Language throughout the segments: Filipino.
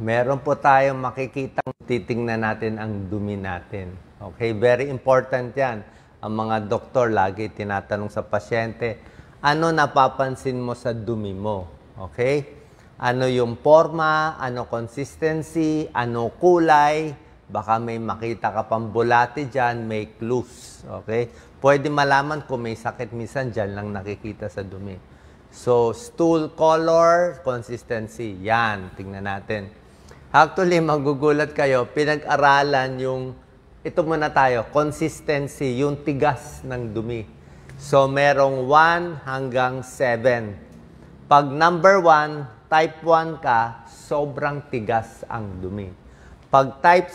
meron po tayong makikita, titingnan natin ang dumi natin. Okay, very important yan. Ang mga doktor lagi tinatanong sa pasyente, ano napapansin mo sa dumi mo? Okay? Ano yung forma, ano consistency, ano kulay, baka may makita ka pang bulate dyan, may clues. Okay? Pwede malaman kung may sakit minsan dyan lang nakikita sa dumi. So, stool color, consistency, yan, tingnan natin. Actually, magugulat kayo, pinag-aralan yung, ito muna tayo, consistency, yung tigas ng dumi. So, merong 1 hanggang 7. Pag number 1, type 1 ka, sobrang tigas ang dumi. Pag type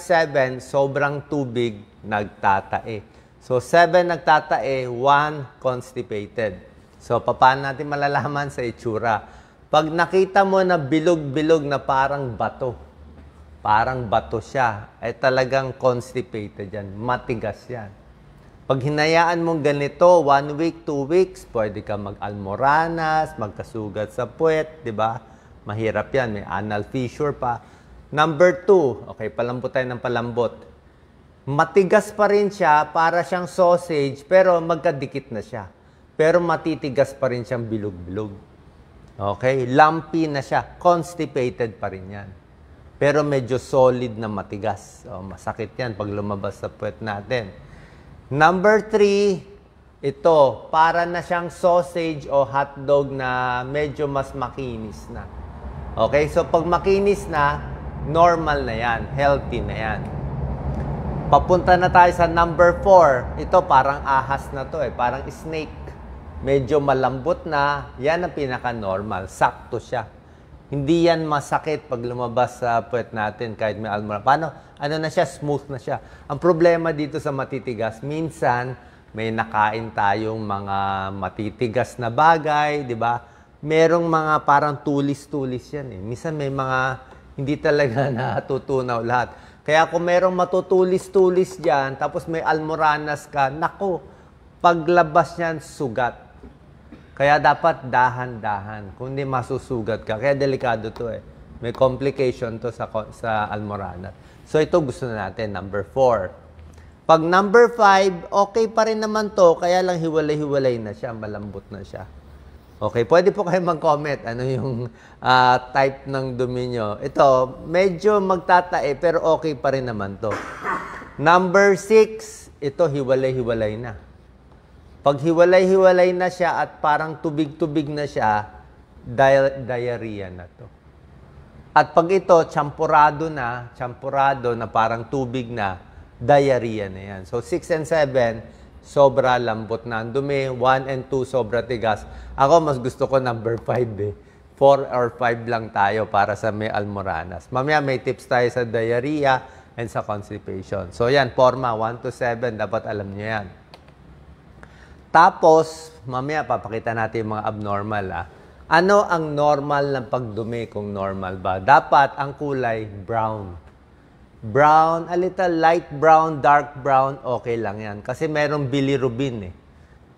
7, sobrang tubig, nagtatae. So, 7 nagtatae, 1 constipated. So, paano natin malalaman sa itsura? Pag nakita mo na bilog-bilog na parang bato, Parang bato siya. Eh talagang constipated yan. Matigas yan. Pag hinayaan mong ganito, one week, two weeks, pwede ka mag-almoranas, magkasugat sa puwet, di ba? Mahirap yan. May anal fissure pa. Number two, okay, palambot tayo ng palambot. Matigas pa rin siya, para siyang sausage, pero magkadikit na siya. Pero matitigas pa rin siyang bilog-bilog. Okay? Lumpy na siya. Constipated pa rin yan. Pero medyo solid na matigas. O, masakit yan pag lumabas sa puwet natin. Number three, ito, para na siyang sausage o hotdog na medyo mas makinis na. Okay, so pag makinis na, normal na yan, healthy na yan. Papunta na tayo sa number 4. Ito parang ahas na to eh, parang snake. Medyo malambot na, yan ang pinaka-normal, sakto siya. Hindi yan masakit pag lumabas sa puwet natin kahit may almora. Paano? Ano na siya? Smooth na siya. Ang problema dito sa matitigas, minsan may nakain tayong mga matitigas na bagay, di ba? Merong mga parang tulis-tulis yan eh. Minsan may mga hindi talaga natutunaw lahat. Kaya kung merong matutulis-tulis dyan, tapos may almoranas ka, nako, paglabas niyan, sugat. Kaya dapat dahan-dahan, kundi masusugat ka. Kaya delikado to eh. May complication to sa, sa almorana. So ito gusto na natin, number 4. Pag number 5, okay pa rin naman to, kaya lang hiwalay-hiwalay na siya, malambot na siya. Okay, pwede po kayo mag-comment ano yung uh, type ng dumi Ito, medyo magtatae pero okay pa rin naman to. Number 6, ito hiwalay-hiwalay na. Pag hiwalay-hiwalay na siya at parang tubig-tubig na siya, di- diarrhea na to. At pag ito, champurado na, champurado na parang tubig na, diarrhea na yan. So 6 and 7, sobra lambot na ang dumi. 1 and 2, sobra tigas. Ako, mas gusto ko number 5 eh. 4 or 5 lang tayo para sa may almoranas. Mamaya may tips tayo sa diarrhea and sa constipation. So yan, forma 1 to 7, dapat alam niyo yan. Tapos, mamaya papakita natin yung mga abnormal ah. Ano ang normal ng pagdumi kung normal ba? Dapat ang kulay brown. Brown, a little light brown, dark brown, okay lang yan. Kasi merong bilirubin eh.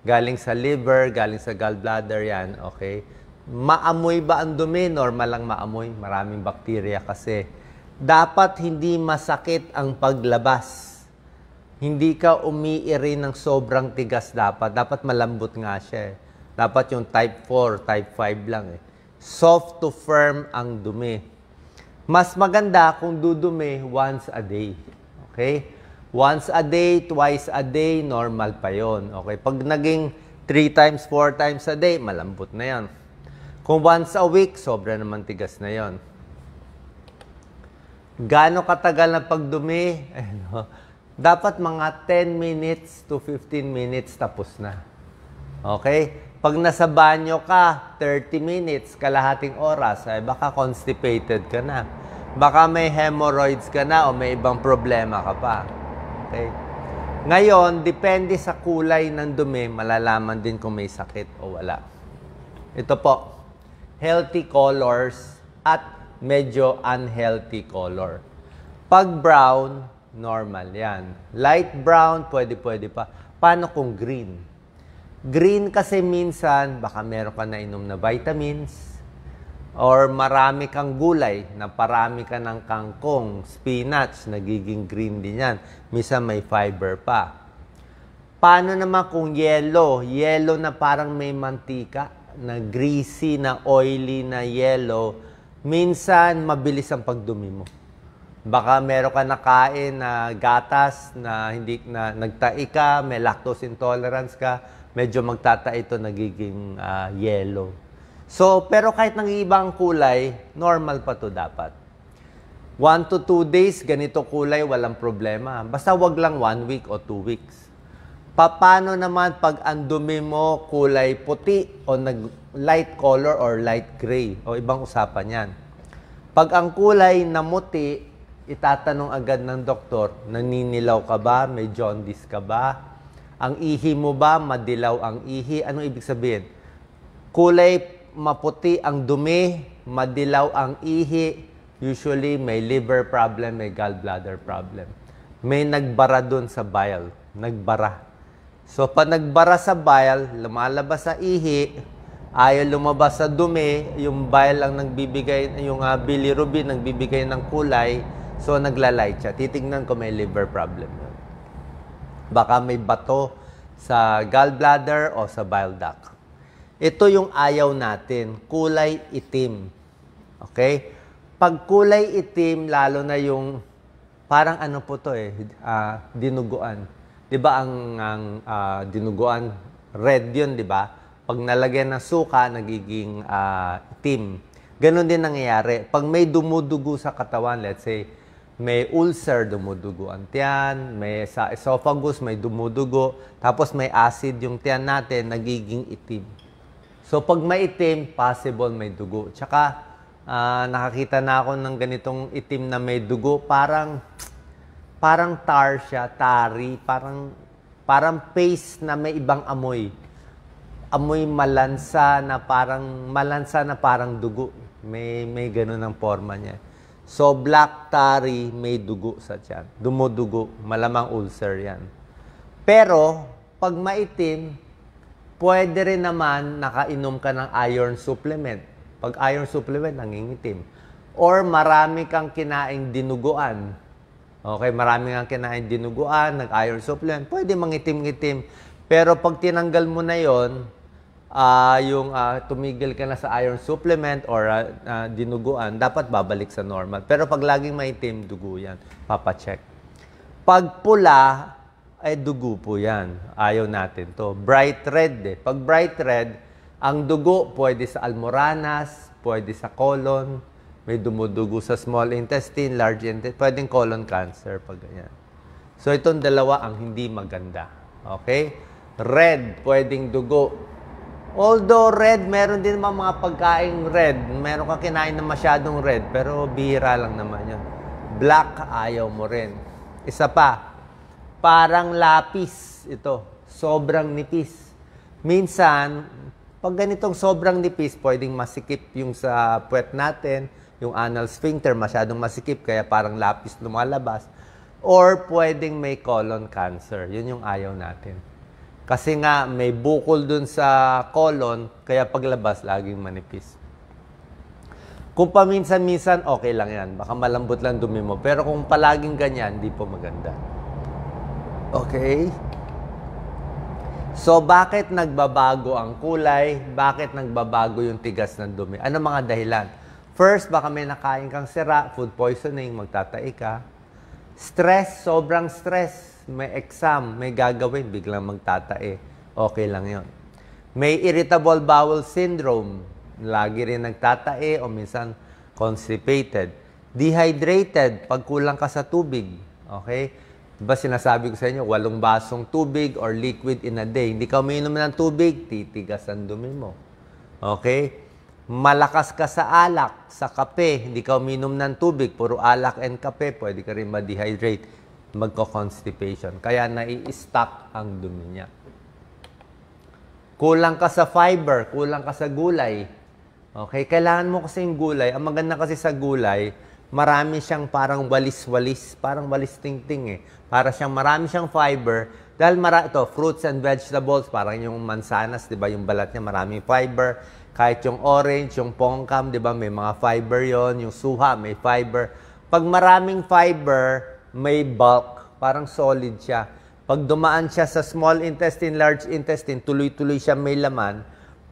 Galing sa liver, galing sa gallbladder yan, okay? Maamoy ba ang dumi? Normal lang maamoy. Maraming bakterya kasi. Dapat hindi masakit ang paglabas hindi ka umiiri ng sobrang tigas dapat. Dapat malambot nga siya eh. Dapat yung type 4, type 5 lang eh. Soft to firm ang dumi. Mas maganda kung dudumi once a day. Okay? Once a day, twice a day, normal pa yon. Okay? Pag naging 3 times, 4 times a day, malambot na yan. Kung once a week, sobra naman tigas na yon. Gano'ng katagal na pagdumi? Ano? dapat mga 10 minutes to 15 minutes tapos na. Okay? Pag nasa banyo ka, 30 minutes, kalahating oras, ay baka constipated ka na. Baka may hemorrhoids ka na o may ibang problema ka pa. Okay? Ngayon, depende sa kulay ng dumi, malalaman din kung may sakit o wala. Ito po, healthy colors at medyo unhealthy color. Pag brown, Normal, yan. Light brown, pwede-pwede pa. Paano kung green? Green kasi minsan, baka meron ka na inom na vitamins, or marami kang gulay, na parami ka ng kangkong, spinach, nagiging green din yan. Minsan may fiber pa. Paano naman kung yellow? Yellow na parang may mantika, na greasy, na oily, na yellow. Minsan, mabilis ang pagdumi mo Baka meron ka nakain na gatas na hindi na nagtai ka, may lactose intolerance ka, medyo magtata ito nagiging uh, ah, yellow. So, pero kahit nang ibang kulay, normal pa to dapat. 1 to 2 days, ganito kulay, walang problema. Basta wag lang 1 week or 2 weeks. Paano naman pag andumi mo kulay puti o nag light color or light gray? O ibang usapan yan. Pag ang kulay na muti itatanong agad ng doktor, naninilaw ka ba? May jaundice ka ba? Ang ihi mo ba? Madilaw ang ihi? Anong ibig sabihin? Kulay maputi ang dumi, madilaw ang ihi. Usually, may liver problem, may gallbladder problem. May nagbara dun sa bile. Nagbara. So, pag nagbara sa bile, lumalabas sa ihi, ayaw lumabas sa dumi, yung bile ang nagbibigay, yung uh, bilirubin nagbibigay ng kulay, So, nagla-light siya. Titingnan ko may liver problem Baka may bato sa gallbladder o sa bile duct. Ito yung ayaw natin, kulay itim. Okay? Pag kulay itim, lalo na yung parang ano po to eh, uh, dinuguan. 'Di ba ang ang uh, dinuguan red 'yun, 'di ba? Pag nalagyan ng suka, nagiging uh, itim. Ganon din nangyayari. Pag may dumudugo sa katawan, let's say, may ulcer, dumudugo ang tiyan, may sa esophagus, may dumudugo, tapos may acid yung tiyan natin, nagiging itim. So pag may itim, possible may dugo. Tsaka uh, nakakita na ako ng ganitong itim na may dugo, parang parang tar siya, tari, parang parang paste na may ibang amoy. Amoy malansa na parang malansa na parang dugo. May may ganun ang forma niya. So, black tari may dugo sa tiyan. Dumudugo, malamang ulcer yan. Pero, pag maitim, pwede rin naman nakainom ka ng iron supplement. Pag iron supplement, nangingitim. Or marami kang kinaing dinuguan. Okay, marami kang kinaing dinuguan, nag-iron supplement, pwede mangitim-ngitim. Pero pag tinanggal mo na yon uh, yung uh, tumigil ka na sa iron supplement or uh, uh, dinuguan, dapat babalik sa normal. Pero pag laging maitim, dugo yan. Papacheck. Pag pula, ay dugo po yan. Ayaw natin to. Bright red eh. Pag bright red, ang dugo pwede sa almoranas, pwede sa colon, may dumudugo sa small intestine, large intestine, pwedeng colon cancer pag ganyan. So itong dalawa ang hindi maganda. Okay? Red, pwedeng dugo Although red, meron din naman mga pagkain red. Meron kang kinain na masyadong red, pero bihira lang naman yun. Black, ayaw mo rin. Isa pa, parang lapis ito. Sobrang nipis. Minsan, pag ganitong sobrang nipis, pwedeng masikip yung sa puwet natin, yung anal sphincter, masyadong masikip, kaya parang lapis lumalabas. Or pwedeng may colon cancer. Yun yung ayaw natin. Kasi nga, may bukol dun sa colon, kaya paglabas, laging manipis. Kung paminsan-minsan, okay lang yan. Baka malambot lang dumi mo. Pero kung palaging ganyan, hindi po maganda. Okay? So, bakit nagbabago ang kulay? Bakit nagbabago yung tigas ng dumi? Ano mga dahilan? First, baka may nakain kang sira, food poisoning, magtatai ka. Stress, sobrang stress may exam, may gagawin, biglang magtatae. Okay lang yon. May irritable bowel syndrome, lagi rin nagtatae o minsan constipated. Dehydrated, pagkulang ka sa tubig. Okay? Diba sinasabi ko sa inyo, walong basong tubig or liquid in a day. Hindi ka umiinom ng tubig, titigas ang dumi mo. Okay? malakas ka sa alak, sa kape, hindi ka uminom ng tubig, puro alak and kape, pwede ka rin ma-dehydrate magko-constipation. Kaya nai-stuck ang dumi niya. Kulang ka sa fiber, kulang ka sa gulay. Okay, kailangan mo kasi yung gulay. Ang maganda kasi sa gulay, marami siyang parang walis-walis, parang walis ting eh. Para siyang marami siyang fiber. Dahil mara ito, fruits and vegetables, parang yung mansanas, di ba? Yung balat niya, maraming fiber. Kahit yung orange, yung pongkam, di ba? May mga fiber yon Yung suha, may fiber. Pag maraming fiber, may bulk, parang solid siya. Pag dumaan siya sa small intestine, large intestine, tuloy-tuloy siya may laman.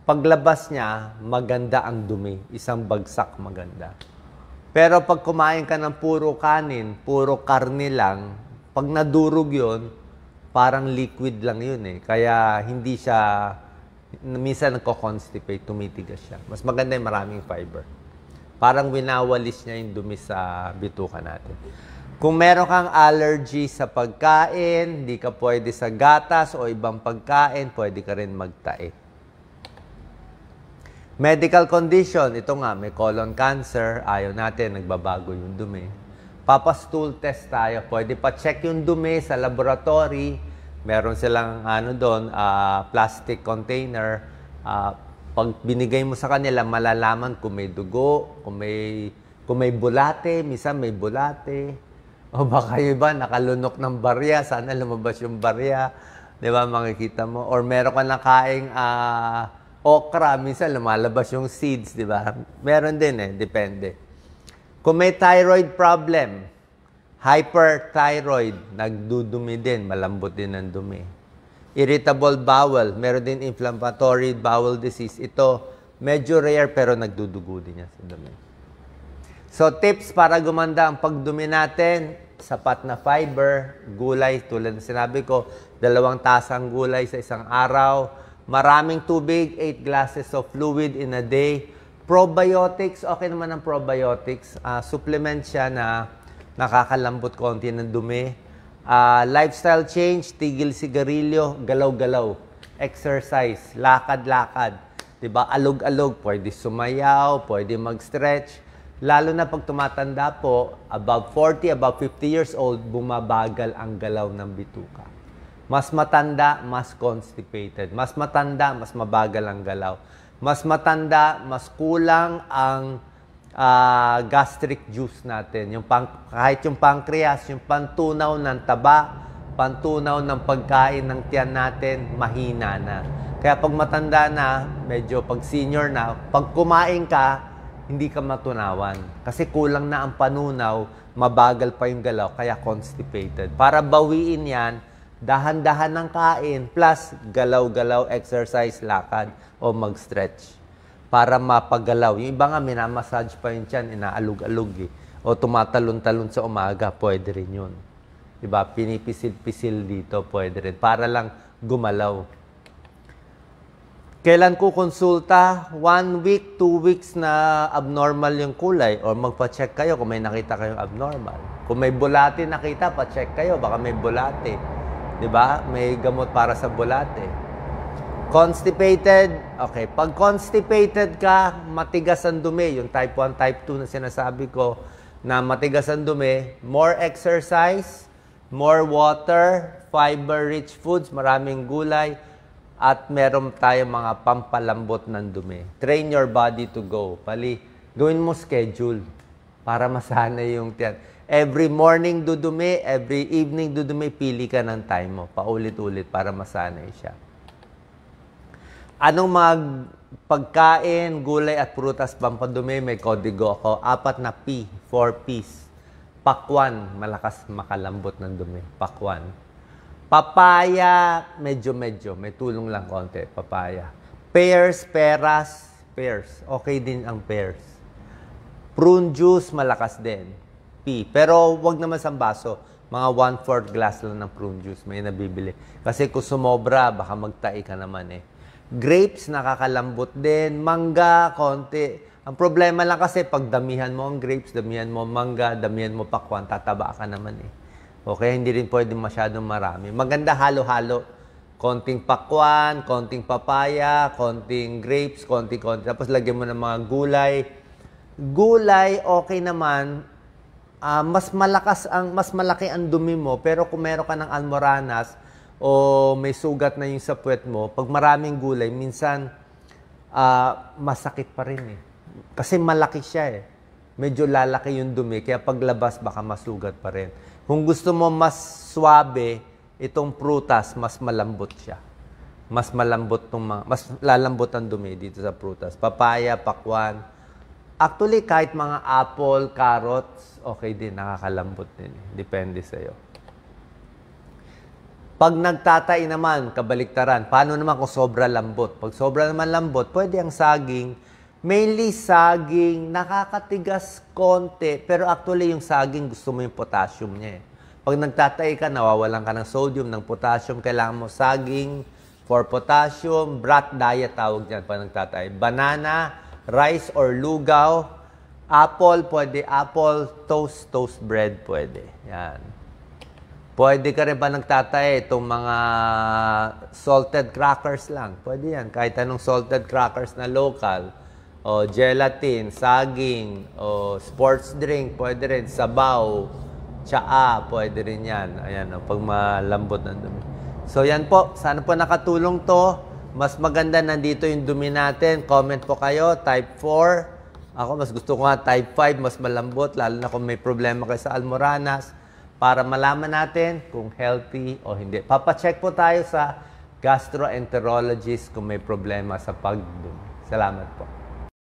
Paglabas niya, maganda ang dumi. Isang bagsak maganda. Pero pag kumain ka ng puro kanin, puro karne lang, pag nadurog yon parang liquid lang yun eh. Kaya hindi siya, minsan nagko-constipate, tumitigas siya. Mas maganda yung maraming fiber. Parang winawalis niya yung dumi sa bituka natin. Kung meron kang allergy sa pagkain, hindi ka pwede sa gatas o ibang pagkain, pwede ka rin magtae. Medical condition, ito nga, may colon cancer, ayaw natin, nagbabago yung dumi. Papastool test tayo, pwede pa check yung dumi sa laboratory. Meron silang ano doon, uh, plastic container. Uh, pag binigay mo sa kanila, malalaman kung may dugo, kung may, kung may bulate, misa may bulate o baka yung iba, nakalunok ng barya, sana lumabas yung barya. Di ba, makikita mo. Or meron ka nakaing uh, ah, okra, minsan lumalabas yung seeds, di ba? Meron din eh, depende. Kung may thyroid problem, hyperthyroid, nagdudumi din, malambot din ang dumi. Irritable bowel, meron din inflammatory bowel disease. Ito, medyo rare pero nagdudugo din yan sa dumi. So tips para gumanda ang pagdumi natin, sapat na fiber, gulay, tulad na sinabi ko, dalawang tasang gulay sa isang araw, maraming tubig, 8 glasses of fluid in a day, probiotics, okay naman ang probiotics, uh, supplement siya na nakakalambot konti ng dumi, uh, lifestyle change, tigil sigarilyo, galaw-galaw, exercise, lakad-lakad, 'di ba? Alog-alog, pwede sumayaw, pwede mag-stretch, lalo na pag tumatanda po, above 40, above 50 years old, bumabagal ang galaw ng bituka. Mas matanda, mas constipated. Mas matanda, mas mabagal ang galaw. Mas matanda, mas kulang ang uh, gastric juice natin. Yung pang, kahit yung pancreas, yung pantunaw ng taba, pantunaw ng pagkain ng tiyan natin, mahina na. Kaya pag matanda na, medyo pag senior na, pag kumain ka, hindi ka matunawan. Kasi kulang na ang panunaw, mabagal pa yung galaw, kaya constipated. Para bawiin yan, dahan-dahan ng kain, plus galaw-galaw, exercise, lakad, o mag-stretch. Para mapagalaw. Yung iba nga, minamassage pa yun dyan, inaalog-alog eh. O tumatalon-talon sa umaga, pwede rin yun. Diba? Pinipisil-pisil dito, pwede rin. Para lang gumalaw. Kailan ko konsulta? One week, two weeks na abnormal yung kulay or magpa-check kayo kung may nakita kayong abnormal. Kung may bulate nakita, pa-check kayo. Baka may bulate. ba? Diba? May gamot para sa bulate. Constipated? Okay. Pag constipated ka, matigas ang dumi. Yung type 1, type 2 na sinasabi ko na matigas ang dumi. More exercise, more water, fiber-rich foods, maraming gulay, at meron tayong mga pampalambot ng dumi. Train your body to go. Pali, gawin mo schedule para masana yung tiyan. Every morning dudumi, every evening dudumi, pili ka ng time mo. Paulit-ulit para masanay siya. Anong mga pagkain, gulay at prutas pampadumi, may kodigo ako. Apat na P, four P's. Pakwan, malakas makalambot ng dumi. Pakwan. Papaya, medyo-medyo. May tulong lang konti, papaya. Pears, peras, pears. Okay din ang pears. Prune juice, malakas din. P. Pero wag naman sa baso. Mga one-fourth glass lang ng prune juice. May nabibili. Kasi kung sumobra, baka magtai ka naman eh. Grapes, nakakalambot din. Mangga, konti. Ang problema lang kasi pag damihan mo ang grapes, damihan mo mangga, damihan mo pakwan, tataba ka naman eh. Okay, hindi rin pwede masyadong marami. Maganda halo-halo. Konting pakwan, konting papaya, konting grapes, konting-konti. Tapos lagyan mo ng mga gulay. Gulay, okay naman. Uh, mas malakas ang mas malaki ang dumi mo pero kung meron ka ng almoranas o may sugat na yung sa puwet mo pag maraming gulay minsan uh, masakit pa rin eh kasi malaki siya eh medyo lalaki yung dumi kaya paglabas baka masugat pa rin kung gusto mo mas suabe, itong prutas, mas malambot siya. Mas malambot tong mga, mas lalambot ang dumi dito sa prutas. Papaya, pakwan. Actually, kahit mga apple, carrots, okay din, nakakalambot din. Depende sa'yo. Pag nagtatay naman, kabaliktaran. Paano naman kung sobra lambot? Pag sobra naman lambot, pwede ang saging, mainly saging, nakakatigas konti, pero actually yung saging gusto mo yung potassium niya eh. Pag nagtatay ka, nawawalan ka ng sodium, ng potassium, kailangan mo saging for potassium, brat diet tawag niyan pag nagtatay. Banana, rice or lugaw, apple, pwede apple, toast, toast bread, pwede. Yan. Pwede ka rin pa nagtatay itong mga salted crackers lang. Pwede yan, kahit anong salted crackers na local o gelatin, saging, o sports drink, pwede rin, sabaw, tsaa, pwede rin yan. Ayan, o, pag malambot na dumi. So yan po, sana po nakatulong to. Mas maganda nandito yung dumi natin. Comment po kayo, type 4. Ako mas gusto ko nga type 5, mas malambot, lalo na kung may problema kayo sa almoranas para malaman natin kung healthy o hindi. Papacheck po tayo sa gastroenterologist kung may problema sa pagdumi. Salamat po.